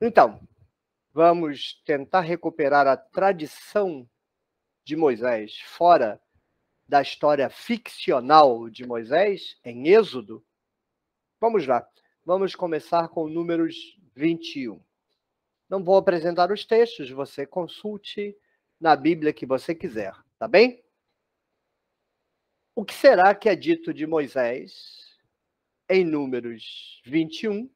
Então, vamos tentar recuperar a tradição de Moisés fora da história ficcional de Moisés em Êxodo? Vamos lá. Vamos começar com números 21. Não vou apresentar os textos, você consulte na Bíblia que você quiser, tá bem? O que será que é dito de Moisés em Números 21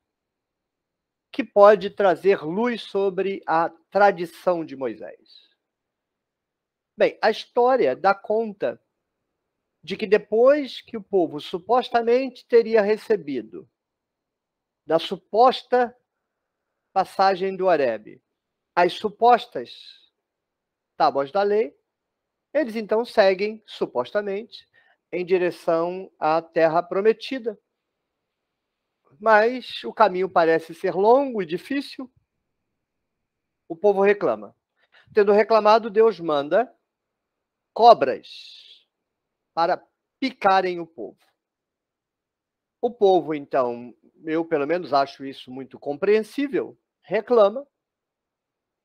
que pode trazer luz sobre a tradição de Moisés? Bem, a história dá conta de que depois que o povo supostamente teria recebido da suposta passagem do Arebe as supostas tábuas da lei, eles então seguem, supostamente, em direção à terra prometida, mas o caminho parece ser longo e difícil. O povo reclama. Tendo reclamado, Deus manda cobras para picarem o povo. O povo, então, eu pelo menos acho isso muito compreensível, reclama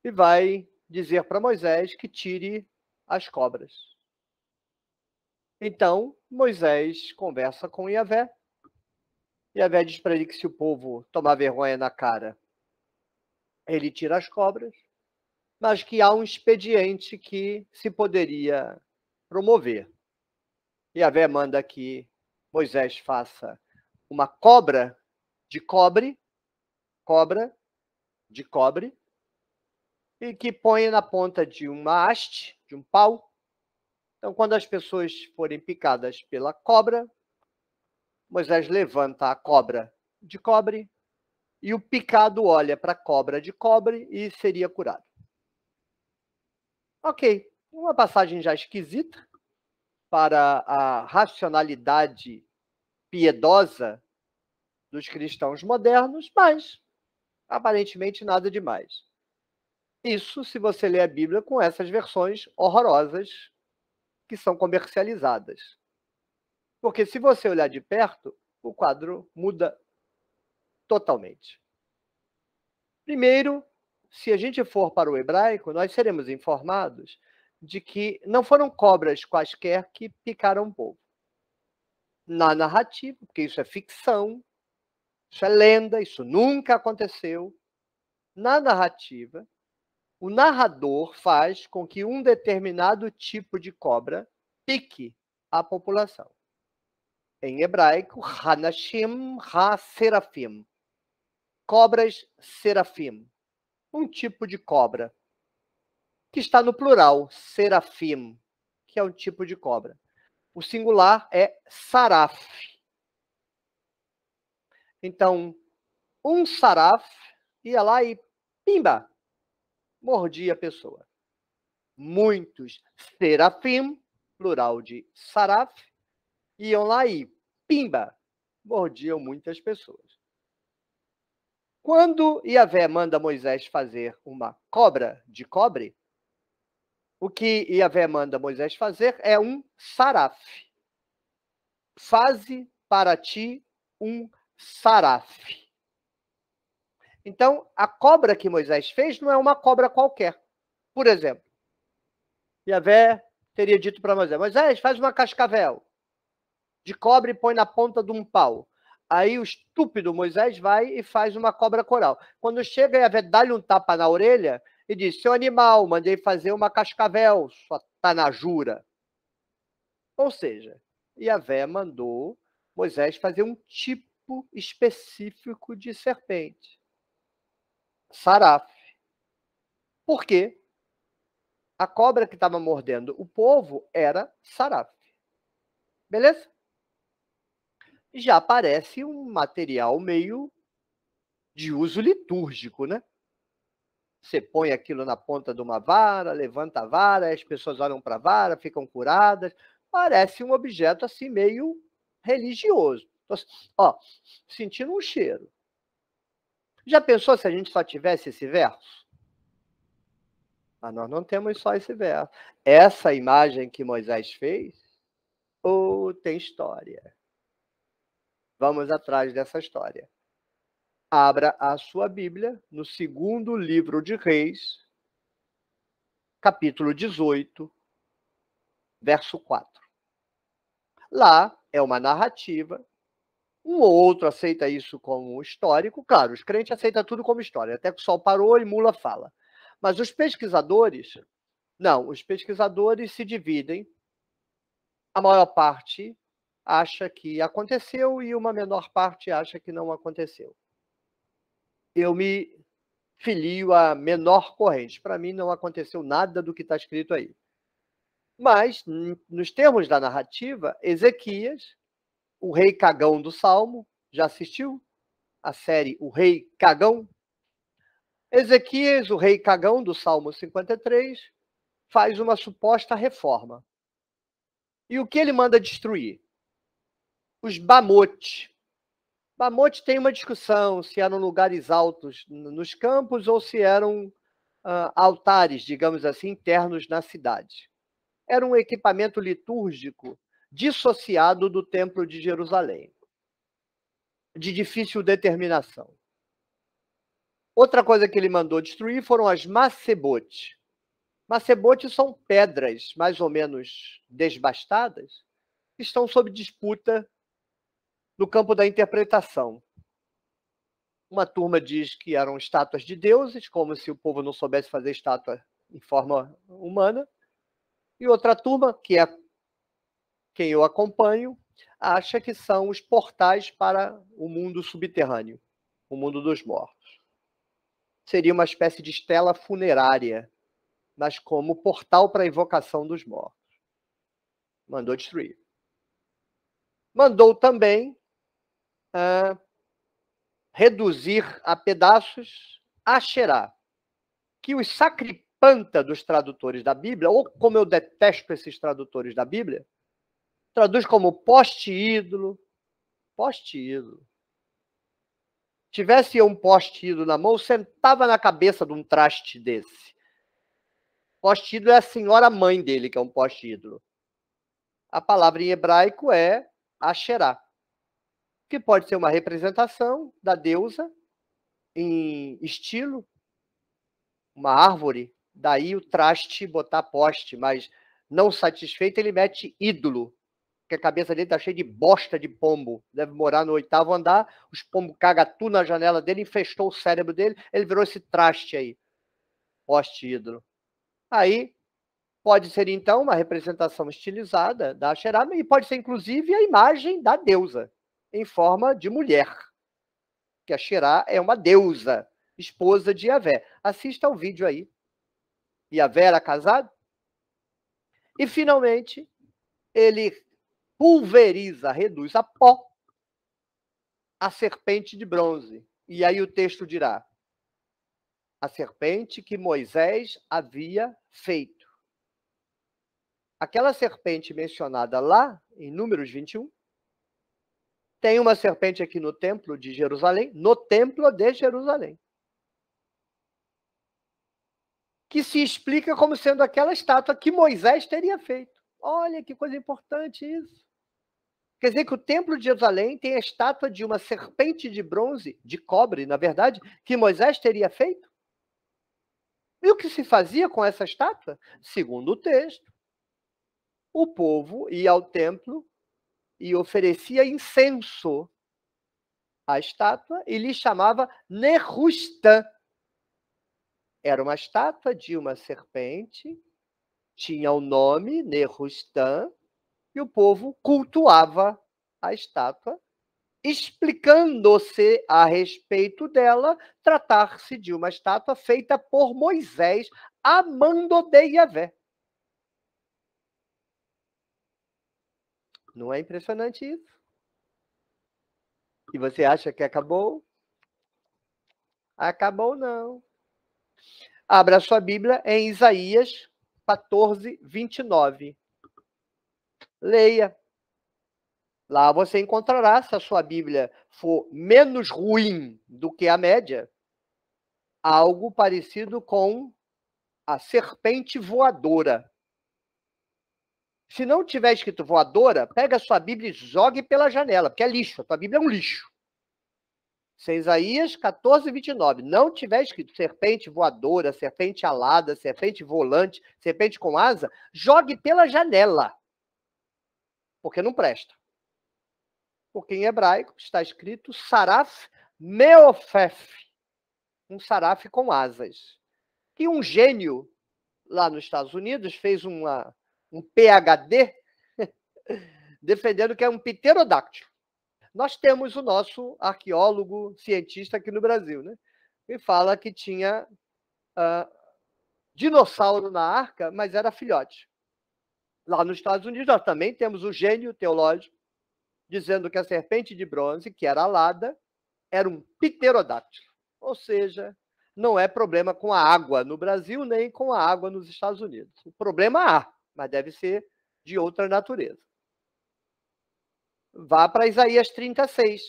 e vai dizer para Moisés que tire as cobras. Então, Moisés conversa com Iavé e a invés diz para ele que se o povo tomar vergonha na cara, ele tira as cobras, mas que há um expediente que se poderia promover. E a Vé manda que Moisés faça uma cobra de cobre, cobra de cobre, e que ponha na ponta de uma haste, de um pau. Então, quando as pessoas forem picadas pela cobra, Moisés levanta a cobra de cobre e o picado olha para a cobra de cobre e seria curado. Ok, uma passagem já esquisita para a racionalidade piedosa dos cristãos modernos, mas aparentemente nada demais. Isso se você ler a Bíblia com essas versões horrorosas que são comercializadas. Porque se você olhar de perto, o quadro muda totalmente. Primeiro, se a gente for para o hebraico, nós seremos informados de que não foram cobras quaisquer que picaram o povo. Na narrativa, porque isso é ficção, isso é lenda, isso nunca aconteceu. Na narrativa, o narrador faz com que um determinado tipo de cobra pique a população em hebraico, Hanashim Ha-Serafim. Cobras Serafim. Um tipo de cobra. Que está no plural, Serafim, que é um tipo de cobra. O singular é Saraf. Então, um Saraf ia lá e pimba, mordia a pessoa. Muitos Serafim, plural de Saraf, iam lá e pimba, mordiam muitas pessoas. Quando Iavé manda Moisés fazer uma cobra de cobre, o que Iavé manda Moisés fazer é um saraf. Faze para ti um saraf. Então, a cobra que Moisés fez não é uma cobra qualquer. Por exemplo, Iavé teria dito para Moisés: Moisés, faz uma cascavel de cobre e põe na ponta de um pau. Aí o estúpido Moisés vai e faz uma cobra coral. Quando chega, Iavé dá-lhe um tapa na orelha e diz: Seu animal, mandei fazer uma cascavel, sua tá tanajura. Ou seja, Iavé mandou Moisés fazer um tipo específico de serpente. Saraf. Por quê? A cobra que estava mordendo o povo era Saraf. Beleza? já parece um material meio de uso litúrgico, né? Você põe aquilo na ponta de uma vara, levanta a vara, as pessoas olham para a vara, ficam curadas. Parece um objeto assim meio religioso. ó, sentindo um cheiro. Já pensou se a gente só tivesse esse verso? Mas ah, nós não temos só esse verso. Essa imagem que Moisés fez, ou oh, tem história. Vamos atrás dessa história. Abra a sua Bíblia no segundo livro de Reis, capítulo 18, verso 4. Lá é uma narrativa. Um ou outro aceita isso como histórico. Claro, os crentes aceitam tudo como história, até que o sol parou e mula fala. Mas os pesquisadores, não, os pesquisadores se dividem. A maior parte acha que aconteceu e uma menor parte acha que não aconteceu. Eu me filio à menor corrente. Para mim, não aconteceu nada do que está escrito aí. Mas, nos termos da narrativa, Ezequias, o rei cagão do Salmo, já assistiu a série O Rei Cagão? Ezequias, o rei cagão do Salmo 53, faz uma suposta reforma. E o que ele manda destruir? os bamote, bamote tem uma discussão se eram lugares altos nos campos ou se eram uh, altares, digamos assim, internos na cidade. Era um equipamento litúrgico dissociado do Templo de Jerusalém, de difícil determinação. Outra coisa que ele mandou destruir foram as macebotes. Macebotes são pedras mais ou menos desbastadas que estão sob disputa no campo da interpretação. Uma turma diz que eram estátuas de deuses, como se o povo não soubesse fazer estátua em forma humana. E outra turma, que é quem eu acompanho, acha que são os portais para o mundo subterrâneo, o mundo dos mortos. Seria uma espécie de estela funerária, mas como portal para a invocação dos mortos. Mandou destruir. Mandou também uh, reduzir a pedaços a xerá, que os sacripanta dos tradutores da Bíblia, ou como eu detesto esses tradutores da Bíblia, traduz como poste ídolo, poste ídolo. Tivesse um poste ídolo na mão, sentava na cabeça de um traste desse. Poste ídolo é a senhora mãe dele, que é um poste ídolo. A palavra em hebraico é Asherá que pode ser uma representação da deusa em estilo, uma árvore, daí o traste botar poste, mas não satisfeito, ele mete ídolo, que a cabeça dele tá cheia de bosta de pombo, deve morar no oitavo andar, os pombos cagam tu na janela dele, infestou o cérebro dele, ele virou esse traste aí, poste ídolo. Aí pode ser então uma representação estilizada da Xerama e pode ser inclusive a imagem da deusa em forma de mulher, que a Xerá é uma deusa, esposa de Yavé. Assista ao vídeo aí. Yavé era casado? E, finalmente, ele pulveriza, reduz a pó a serpente de bronze. E aí o texto dirá: a serpente que Moisés havia feito. Aquela serpente mencionada lá, em Números 21, tem uma serpente aqui no templo de Jerusalém, no templo de Jerusalém. Que se explica como sendo aquela estátua que Moisés teria feito. Olha que coisa importante isso. Quer dizer que o templo de Jerusalém tem a estátua de uma serpente de bronze, de cobre, na verdade, que Moisés teria feito? E o que se fazia com essa estátua? Segundo o texto, o povo ia ao templo e oferecia incenso à estátua e lhe chamava Nerustan. Era uma estátua de uma serpente, tinha o nome Nerustan, e o povo cultuava a estátua, explicando-se a respeito dela tratar-se de uma estátua feita por Moisés, amando de Yahvé. Não é impressionante isso? E você acha que acabou? Acabou não. Abra sua Bíblia em Isaías 14, 29. Leia. Lá você encontrará, se a sua Bíblia for menos ruim do que a média, algo parecido com a serpente voadora. Se não tiver escrito voadora, pega a sua Bíblia e jogue pela janela, porque é lixo. A tua Bíblia é um lixo. Isso Isaías 14, 29. Não tiver escrito serpente voadora, serpente alada, serpente volante, serpente com asa, jogue pela janela. Porque não presta. Porque em hebraico está escrito saraf meofef. Um saraf com asas. E um gênio lá nos Estados Unidos fez uma um PHD, defendendo que é um pterodáctilo. Nós temos o nosso arqueólogo cientista aqui no Brasil, né? E fala que tinha uh, dinossauro na arca, mas era filhote. Lá nos Estados Unidos, nós também temos o gênio teológico dizendo que a serpente de bronze, que era alada, era um pterodáctilo. Ou seja, não é problema com a água no Brasil nem com a água nos Estados Unidos. O problema há. É mas deve ser de outra natureza. Vá para Isaías 36.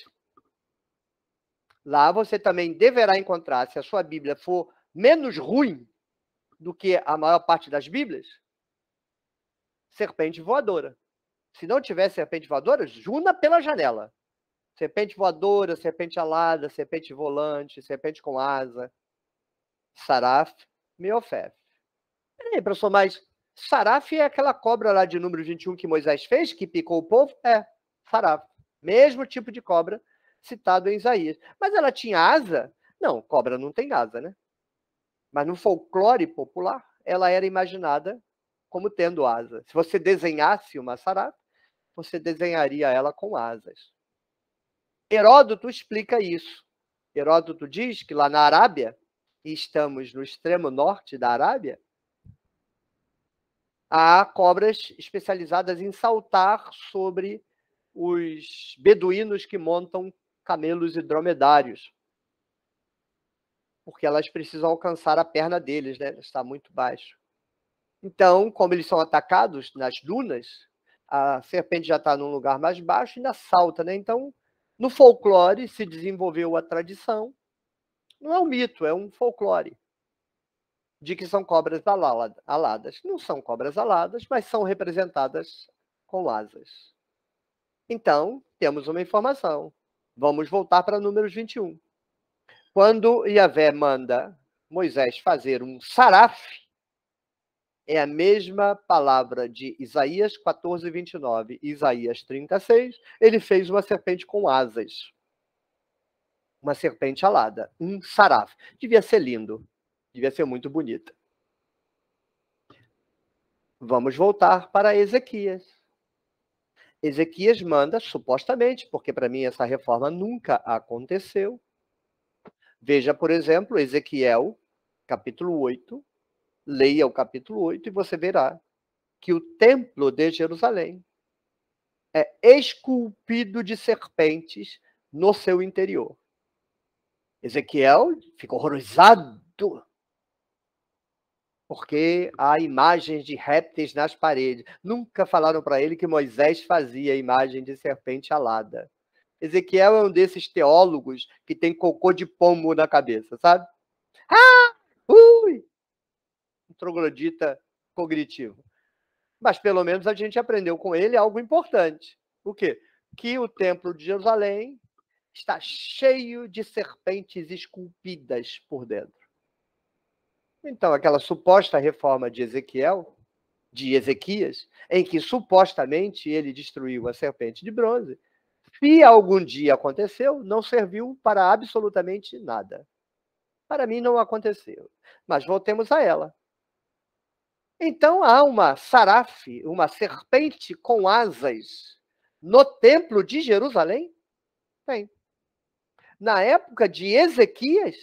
Lá você também deverá encontrar, se a sua Bíblia for menos ruim do que a maior parte das Bíblias, serpente voadora. Se não tiver serpente voadora, juna pela janela. Serpente voadora, serpente alada, serpente volante, serpente com asa, saraf, meofef. Peraí, professor, mas Saraf é aquela cobra lá de número 21 que Moisés fez, que picou o povo? É, Saraf. Mesmo tipo de cobra citado em Isaías. Mas ela tinha asa? Não, cobra não tem asa, né? Mas no folclore popular, ela era imaginada como tendo asa. Se você desenhasse uma saraf, você desenharia ela com asas. Heródoto explica isso. Heródoto diz que lá na Arábia, e estamos no extremo norte da Arábia, a cobras especializadas em saltar sobre os beduínos que montam camelos e dromedários. Porque elas precisam alcançar a perna deles, né? Está muito baixo. Então, como eles são atacados nas dunas, a serpente já está num lugar mais baixo e ainda salta, né? Então, no folclore se desenvolveu a tradição. Não é um mito, é um folclore de que são cobras aladas. Não são cobras aladas, mas são representadas com asas. Então, temos uma informação. Vamos voltar para números 21. Quando Yahvé manda Moisés fazer um saraf, é a mesma palavra de Isaías 14, 29 e Isaías 36. Ele fez uma serpente com asas. Uma serpente alada, um saraf. Devia ser lindo devia ser muito bonita. Vamos voltar para Ezequias. Ezequias manda, supostamente, porque para mim essa reforma nunca aconteceu. Veja, por exemplo, Ezequiel, capítulo 8. Leia o capítulo 8 e você verá que o templo de Jerusalém é esculpido de serpentes no seu interior. Ezequiel fica horrorizado porque há imagens de répteis nas paredes. Nunca falaram para ele que Moisés fazia a imagem de serpente alada. Ezequiel é um desses teólogos que tem cocô de pombo na cabeça, sabe? Ah! Ui! Um troglodita cognitivo. Mas pelo menos a gente aprendeu com ele algo importante. O quê? Que o Templo de Jerusalém está cheio de serpentes esculpidas por dentro. Então, aquela suposta reforma de Ezequiel, de Ezequias, em que supostamente ele destruiu a serpente de bronze, se algum dia aconteceu, não serviu para absolutamente nada. Para mim não aconteceu. Mas voltemos a ela. Então há uma sarafe, uma serpente com asas, no templo de Jerusalém? Tem. Na época de Ezequias?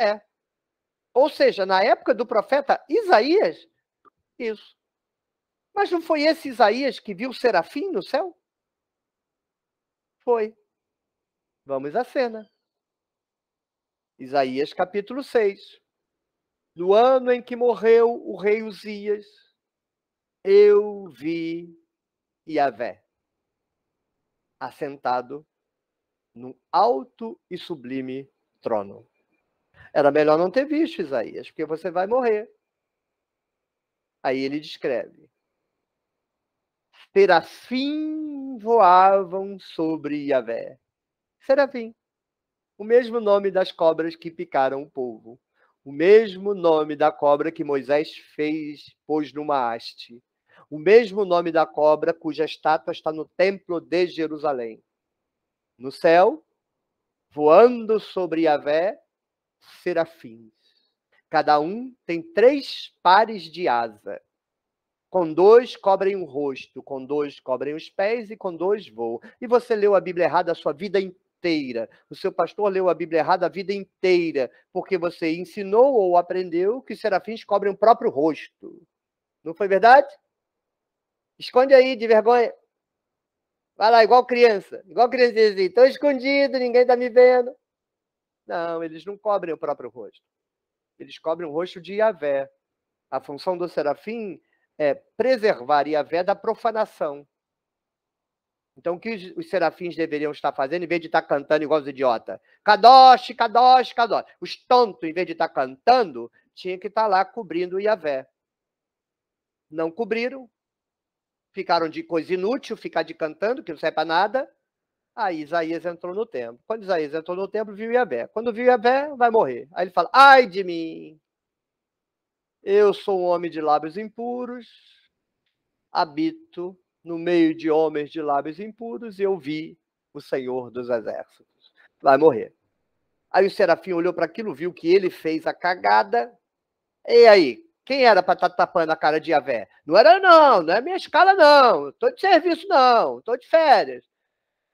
É. Ou seja, na época do profeta Isaías, isso. Mas não foi esse Isaías que viu serafim no céu? Foi. Vamos à cena. Isaías capítulo 6. No ano em que morreu o rei Uzias, eu vi Yahvé assentado num alto e sublime trono era melhor não ter visto Isaías, porque você vai morrer. Aí ele descreve: Serafim voavam sobre Yahvé. Serafim. O mesmo nome das cobras que picaram o povo. O mesmo nome da cobra que Moisés fez, pôs numa haste. O mesmo nome da cobra cuja estátua está no templo de Jerusalém. No céu, voando sobre Yahvé, serafins. Cada um tem três pares de asa. Com dois cobrem o rosto, com dois cobrem os pés e com dois voam. E você leu a Bíblia errada a sua vida inteira. O seu pastor leu a Bíblia errada a vida inteira, porque você ensinou ou aprendeu que serafins cobrem o próprio rosto. Não foi verdade? Esconde aí de vergonha. Vai lá, igual criança. Igual criança diz assim, estou escondido, ninguém está me vendo. Não, eles não cobrem o próprio rosto. Eles cobrem o rosto de Yahvé. A função do serafim é preservar Yahvé da profanação. Então, o que os serafins deveriam estar fazendo, em vez de estar cantando igual os idiotas? Kadosh, Kadosh, Kadosh. Os tontos, em vez de estar cantando, tinha que estar lá cobrindo Iavé. Yahvé. Não cobriram. Ficaram de coisa inútil, ficar de cantando, que não serve para nada. Aí Isaías entrou no templo. Quando Isaías entrou no templo, viu Yahvé. Quando viu Yahvé, vai morrer. Aí ele fala: Ai de mim! Eu sou um homem de lábios impuros, habito no meio de homens de lábios impuros, e eu vi o Senhor dos Exércitos. Vai morrer. Aí o serafim olhou para aquilo, viu que ele fez a cagada. E aí, quem era para estar tá tapando a cara de Yavé? Não era, não, não é minha escala, não. Estou de serviço, não. Estou de férias.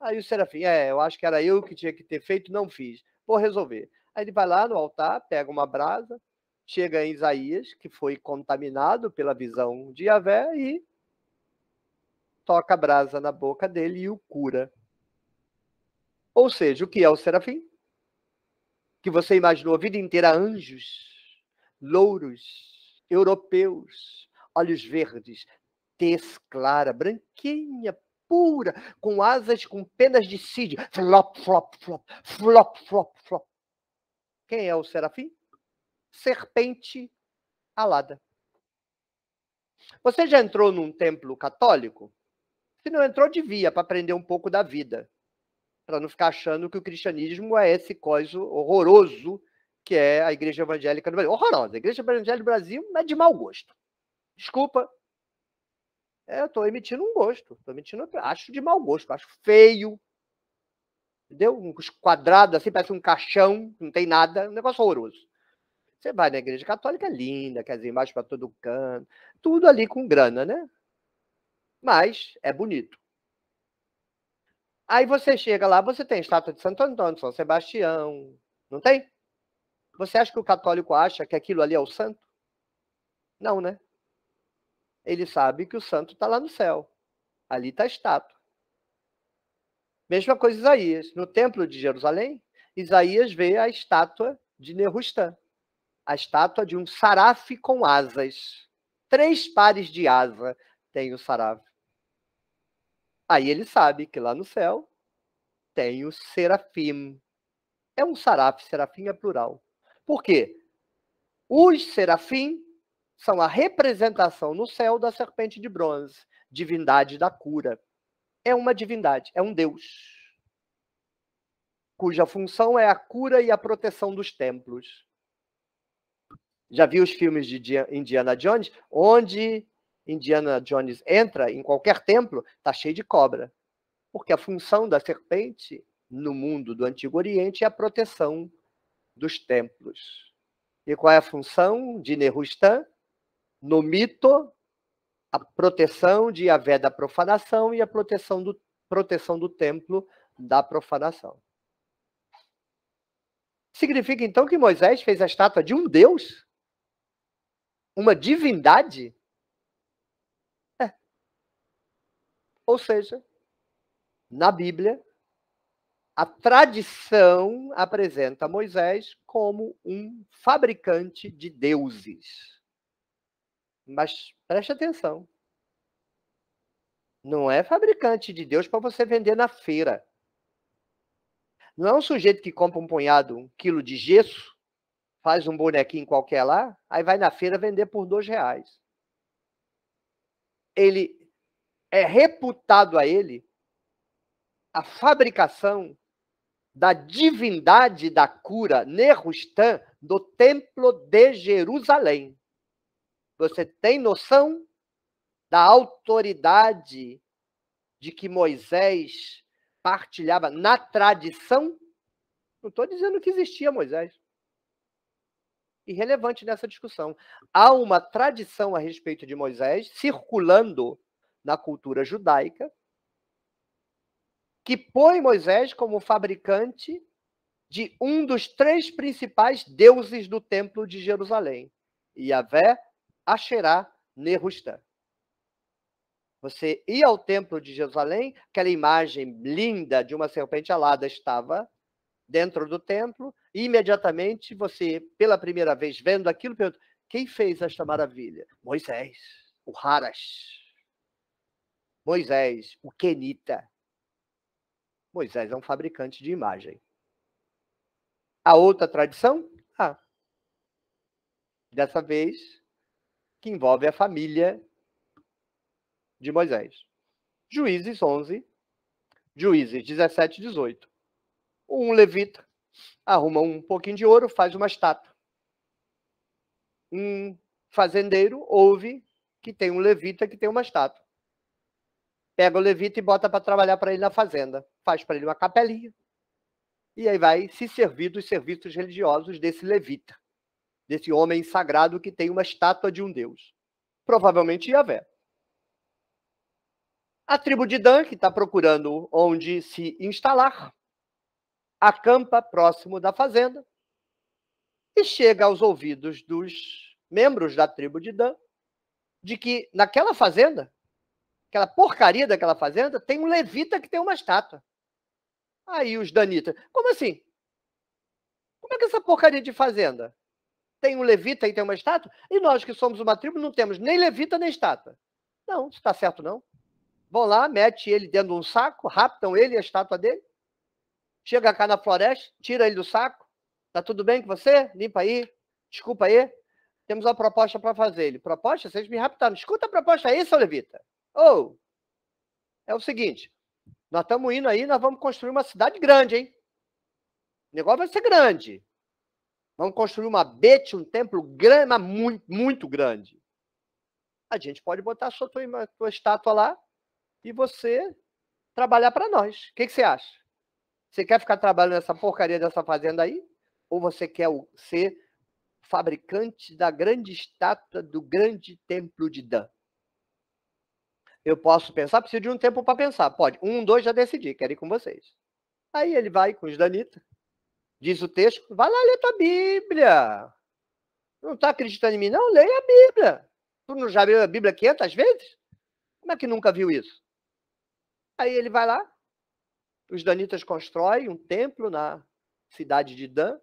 Aí o Serafim, é, eu acho que era eu que tinha que ter feito, não fiz. Vou resolver. Aí ele vai lá no altar, pega uma brasa, chega em Isaías, que foi contaminado pela visão de Yahvé, e toca a brasa na boca dele e o cura. Ou seja, o que é o serafim? Que você imaginou a vida inteira anjos, louros, europeus, olhos verdes, tez clara, branquinha, pura, com asas, com penas de cid. Flop, flop, flop, flop, flop, flop. Quem é o serafim? Serpente alada. Você já entrou num templo católico? Se não entrou, devia, para aprender um pouco da vida. Para não ficar achando que o cristianismo é esse coiso horroroso que é a igreja evangélica no Brasil. Horrorosa. A igreja evangélica do Brasil é de mau gosto. Desculpa, eu estou emitindo um gosto, estou emitindo, acho de mau gosto, acho feio, entendeu? Um quadrado assim, parece um caixão, não tem nada, um negócio horroroso. Você vai na igreja católica, é linda, quer dizer, embaixo para todo canto, tudo ali com grana, né? Mas é bonito. Aí você chega lá, você tem estátua de Santo Antônio, São Sebastião, não tem? Você acha que o católico acha que aquilo ali é o santo? Não, né? ele sabe que o santo está lá no céu. Ali está a estátua. Mesma coisa Isaías. No templo de Jerusalém, Isaías vê a estátua de Nerustã, a estátua de um sarafe com asas. Três pares de asa tem o sarafe. Aí ele sabe que lá no céu tem o serafim. É um sarafe, serafim é plural. Por quê? Os serafim são a representação no céu da serpente de bronze, divindade da cura. É uma divindade, é um deus, cuja função é a cura e a proteção dos templos. Já vi os filmes de Indiana Jones, onde Indiana Jones entra em qualquer templo, está cheio de cobra. Porque a função da serpente no mundo do Antigo Oriente é a proteção dos templos. E qual é a função de Nerustan? no mito, a proteção de Yahvé da profanação e a proteção do, proteção do templo da profanação. Significa então que Moisés fez a estátua de um Deus? Uma divindade? É. Ou seja, na Bíblia, a tradição apresenta Moisés como um fabricante de deuses. Mas preste atenção. Não é fabricante de Deus para você vender na feira. Não é um sujeito que compra um punhado, um quilo de gesso, faz um bonequinho qualquer lá, aí vai na feira vender por dois reais. Ele é reputado a ele a fabricação da divindade da cura nerrustã do templo de Jerusalém. Você tem noção da autoridade de que Moisés partilhava na tradição? Não estou dizendo que existia Moisés. Irrelevante nessa discussão. Há uma tradição a respeito de Moisés circulando na cultura judaica que põe Moisés como fabricante de um dos três principais deuses do templo de Jerusalém: Yahvé, Asherá Nehushta. Você ia ao templo de Jerusalém, aquela imagem linda de uma serpente alada estava dentro do templo, e imediatamente você, pela primeira vez vendo aquilo, pergunta: quem fez esta maravilha? Moisés, o Haras. Moisés, o Kenita. Moisés é um fabricante de imagem. A outra tradição? Ah. Dessa vez, que envolve a família de Moisés. Juízes 11, Juízes 17 e 18. Um levita arruma um pouquinho de ouro, faz uma estátua. Um fazendeiro ouve que tem um levita que tem uma estátua. Pega o levita e bota para trabalhar para ele na fazenda. Faz para ele uma capelinha. E aí vai se servir dos serviços religiosos desse levita desse homem sagrado que tem uma estátua de um deus. Provavelmente Yahvé. A tribo de Dan, que está procurando onde se instalar, acampa próximo da fazenda e chega aos ouvidos dos membros da tribo de Dan de que naquela fazenda, aquela porcaria daquela fazenda, tem um levita que tem uma estátua. Aí os danitas, como assim? Como é que essa porcaria de fazenda? tem um levita e tem uma estátua, e nós que somos uma tribo não temos nem levita nem estátua. Não, isso está certo não. Vão lá, mete ele dentro de um saco, raptam ele e a estátua dele, chega cá na floresta, tira ele do saco, tá tudo bem com você? Limpa aí, desculpa aí, temos uma proposta para fazer. Ele, proposta? Vocês me raptaram. Escuta a proposta aí, seu levita. Ou, oh, é o seguinte, nós estamos indo aí, nós vamos construir uma cidade grande, hein? O negócio vai ser grande. Vamos construir uma Bete, um templo grande, mas muito, muito grande. A gente pode botar a sua tua, tua estátua lá e você trabalhar para nós. O que, que, você acha? Você quer ficar trabalhando nessa porcaria dessa fazenda aí? Ou você quer ser fabricante da grande estátua do grande templo de Dan? Eu posso pensar, preciso de um tempo para pensar. Pode. Um, dois, já decidi, quero ir com vocês. Aí ele vai com os Danita, diz o texto, vai lá ler tua Bíblia. Não está acreditando em mim, não? Leia a Bíblia. Tu não já leu a Bíblia 500 vezes? Como é que nunca viu isso? Aí ele vai lá, os danitas constroem um templo na cidade de Dan,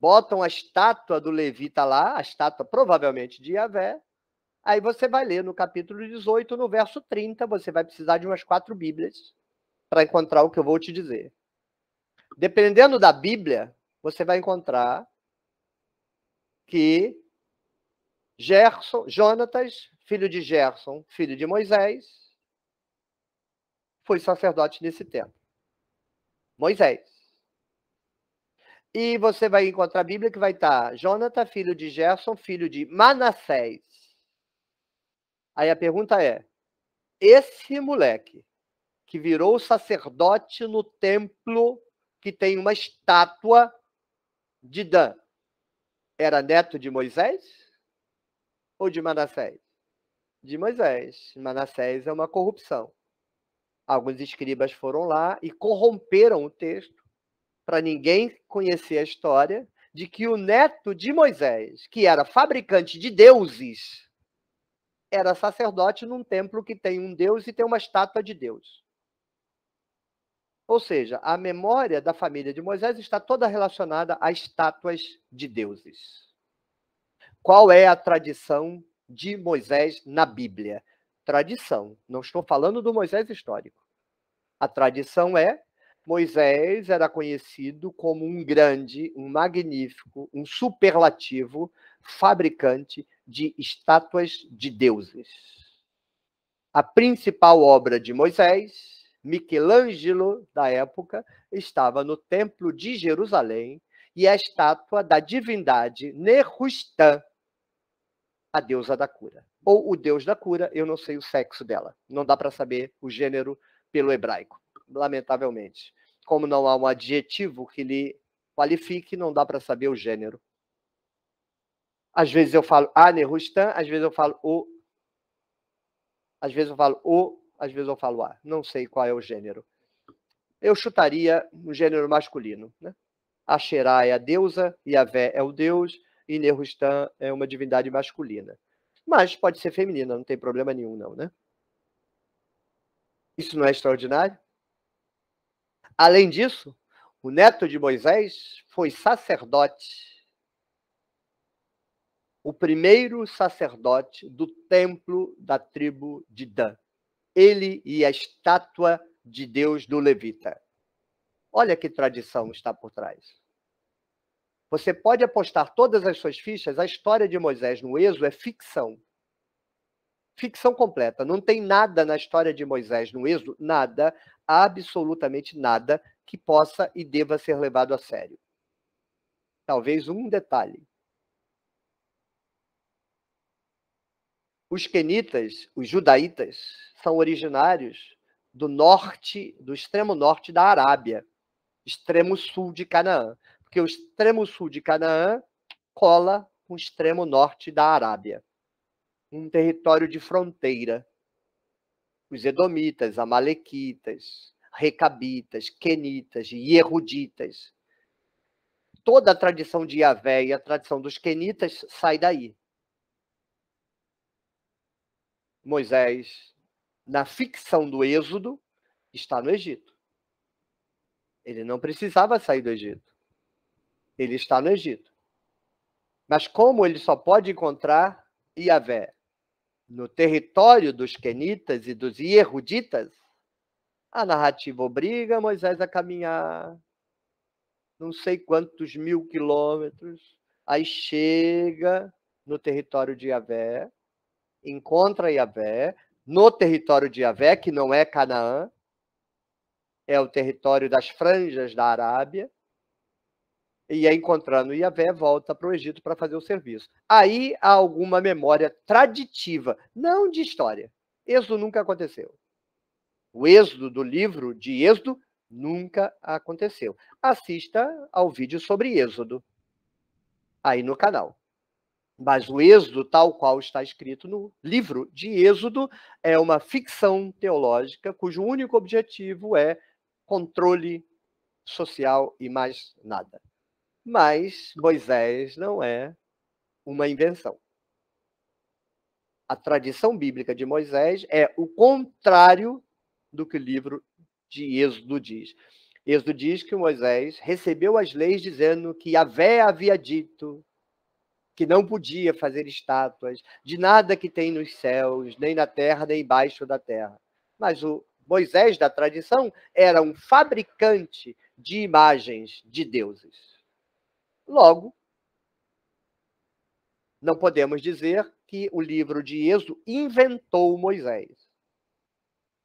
botam a estátua do levita tá lá, a estátua provavelmente de Yahvé, aí você vai ler no capítulo 18, no verso 30, você vai precisar de umas quatro Bíblias para encontrar o que eu vou te dizer. Dependendo da Bíblia, você vai encontrar que Gerson, Jonatas, filho de Gerson, filho de Moisés, foi sacerdote nesse tempo. Moisés. E você vai encontrar a Bíblia que vai estar tá Jonatas, filho de Gerson, filho de Manassés. Aí a pergunta é: esse moleque que virou sacerdote no templo que tem uma estátua de Dan. Era neto de Moisés ou de Manassés? De Moisés. Manassés é uma corrupção. Alguns escribas foram lá e corromperam o texto para ninguém conhecer a história de que o neto de Moisés, que era fabricante de deuses, era sacerdote num templo que tem um deus e tem uma estátua de Deus. Ou seja, a memória da família de Moisés está toda relacionada a estátuas de deuses. Qual é a tradição de Moisés na Bíblia? Tradição. Não estou falando do Moisés histórico. A tradição é Moisés era conhecido como um grande, um magnífico, um superlativo fabricante de estátuas de deuses. A principal obra de Moisés Michelangelo, da época, estava no Templo de Jerusalém e a estátua da divindade Nerustan, a deusa da cura. Ou o deus da cura, eu não sei o sexo dela. Não dá para saber o gênero pelo hebraico, lamentavelmente. Como não há um adjetivo que lhe qualifique, não dá para saber o gênero. Às vezes eu falo a ah, Nerustan, às vezes eu falo o. Às vezes eu falo o às vezes eu falo ah, não sei qual é o gênero. Eu chutaria o um gênero masculino. Né? Asherá é a deusa, Yavé é o deus, e Nehustan é uma divindade masculina. Mas pode ser feminina, não tem problema nenhum, não, né? Isso não é extraordinário? Além disso, o neto de Moisés foi sacerdote. O primeiro sacerdote do templo da tribo de Dan ele e a estátua de Deus do levita. Olha que tradição está por trás. Você pode apostar todas as suas fichas, a história de Moisés no Êxodo é ficção. Ficção completa. Não tem nada na história de Moisés no Êxodo, nada, absolutamente nada, que possa e deva ser levado a sério. Talvez um detalhe, Os quenitas, os judaítas, são originários do norte, do extremo norte da Arábia, extremo sul de Canaã, porque o extremo sul de Canaã cola com o extremo norte da Arábia, um território de fronteira. Os edomitas, amalequitas, recabitas, quenitas e eruditas. Toda a tradição de Yahvé e a tradição dos quenitas sai daí, Moisés, na ficção do Êxodo, está no Egito. Ele não precisava sair do Egito. Ele está no Egito. Mas como ele só pode encontrar Iavé no território dos quenitas e dos Ieruditas, a narrativa obriga Moisés a caminhar não sei quantos mil quilômetros, aí chega no território de Iavé, encontra Yahvé no território de Yahvé, que não é Canaã, é o território das franjas da Arábia, e é encontrando Yahvé, volta para o Egito para fazer o serviço. Aí há alguma memória traditiva, não de história. Êxodo nunca aconteceu. O êxodo do livro de Êxodo nunca aconteceu. Assista ao vídeo sobre Êxodo aí no canal. Mas o Êxodo, tal qual está escrito no livro de Êxodo, é uma ficção teológica cujo único objetivo é controle social e mais nada. Mas Moisés não é uma invenção. A tradição bíblica de Moisés é o contrário do que o livro de Êxodo diz. Êxodo diz que Moisés recebeu as leis dizendo que Yahvé havia dito que não podia fazer estátuas de nada que tem nos céus, nem na terra, nem embaixo da terra. Mas o Moisés da tradição era um fabricante de imagens de deuses. Logo, não podemos dizer que o livro de Êxodo inventou Moisés.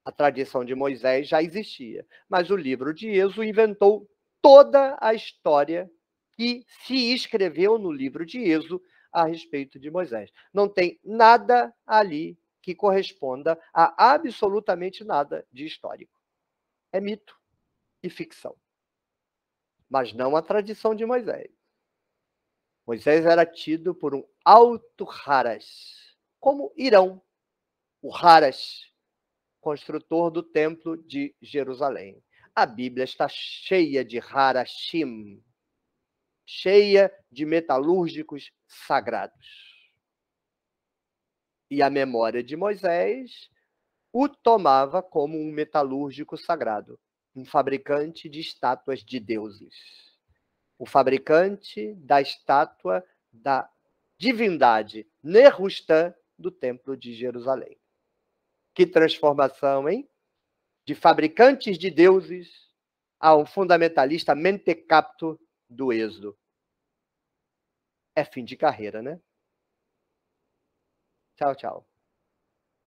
A tradição de Moisés já existia, mas o livro de Êxodo inventou toda a história que se escreveu no livro de Êxodo a respeito de Moisés. Não tem nada ali que corresponda a absolutamente nada de histórico. É mito e ficção. Mas não a tradição de Moisés. Moisés era tido por um alto Haras, como Irão, o Haras, construtor do templo de Jerusalém. A Bíblia está cheia de Harashim, cheia de metalúrgicos sagrados. E a memória de Moisés o tomava como um metalúrgico sagrado, um fabricante de estátuas de deuses, o fabricante da estátua da divindade Nerustã do Templo de Jerusalém. Que transformação, hein? De fabricantes de deuses a um fundamentalista mentecapto do Êxodo. É fim de carreira, né? Tchau, tchau.